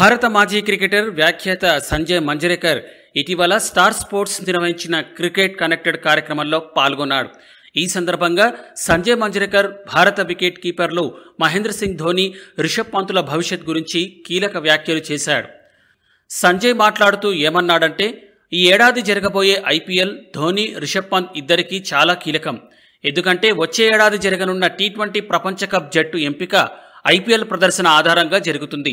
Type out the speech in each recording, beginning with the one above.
భారత మాజీ క్రికెటర్ వ్యాఖ్యాత సంజయ్ మంజరేకర్ ఇటీవల స్టార్ స్పోర్ట్స్ నిర్వహించిన క్రికెట్ కనెక్టెడ్ కార్యక్రమంలో పాల్గొన్నాడు ఈ సందర్భంగా సంజయ్ మంజరేకర్ భారత వికెట్ కీపర్లు మహేంద్ర సింగ్ ధోని రిషబ్ పంతుల భవిష్యత్ గురించి కీలక వ్యాఖ్యలు చేశాడు సంజయ్ మాట్లాడుతూ ఏమన్నాడంటే ఈ ఏడాది జరగబోయే ఐపీఎల్ ధోని రిషబ్ పంత్ ఇద్దరికీ చాలా కీలకం ఎందుకంటే వచ్చే ఏడాది జరగనున్న టీ ట్వంటీ ప్రపంచ కప్ జట్టు ఎంపిక ఐపీఎల్ ప్రదర్శన ఆధారంగా జరుగుతుంది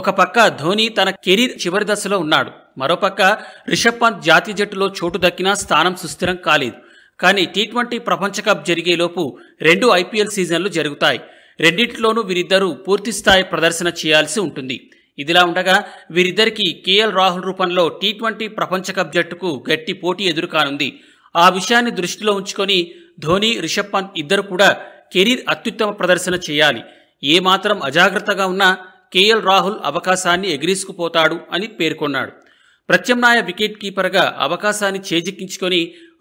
ఒక పక్క ధోని తన కెరీర్ చివరి దశలో ఉన్నాడు మరోపక్క రిషబ్ పంత్ జాతీయ జట్టులో చోటు దక్కినా స్థానం సుస్థిరం కాలేదు కానీ టీ ట్వంటీ ప్రపంచ కప్ జరిగేలోపు రెండు ఐపీఎల్ సీజన్లు జరుగుతాయి రెండింటిలోనూ వీరిద్దరూ పూర్తిస్థాయి ప్రదర్శన చేయాల్సి ఉంటుంది ఇదిలా ఉండగా వీరిద్దరికీ కేఎల్ రాహుల్ రూపంలో టీ ట్వంటీ ప్రపంచ కప్ జట్టుకు గట్టి పోటీ ఎదురుకానుంది ఆ విషయాన్ని దృష్టిలో ఉంచుకొని ధోని రిషబ్ పంత్ ఇద్దరు కూడా కెరీర్ అత్యుత్తమ ప్రదర్శన చేయాలి ఏమాత్రం అజాగ్రత్తగా ఉన్నా కేఎల్ రాహుల్ అవకాశాన్ని ఎగిరేసుకుపోతాడు అని పేర్కొన్నాడు ప్రత్యామ్నాయ వికెట్ కీపర్గా అవకాశాన్ని చేజిక్కించుకొని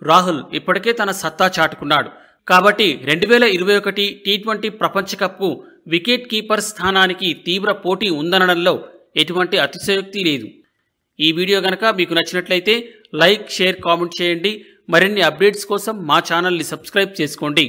రాహుల్ ఇప్పటికే తన సత్తా చాటుకున్నాడు కాబట్టి రెండు వేల ఇరవై ఒకటి టీ ట్వంటీ ప్రపంచకప్పు వికెట్ కీపర్ స్థానానికి తీవ్ర పోటీ ఉందనడంలో ఎటువంటి అతిశయోక్తి లేదు ఈ వీడియో గనక మీకు నచ్చినట్లయితే లైక్ షేర్ కామెంట్ చేయండి మరిన్ని అప్డేట్స్ కోసం మా ఛానల్ని సబ్స్క్రైబ్ చేసుకోండి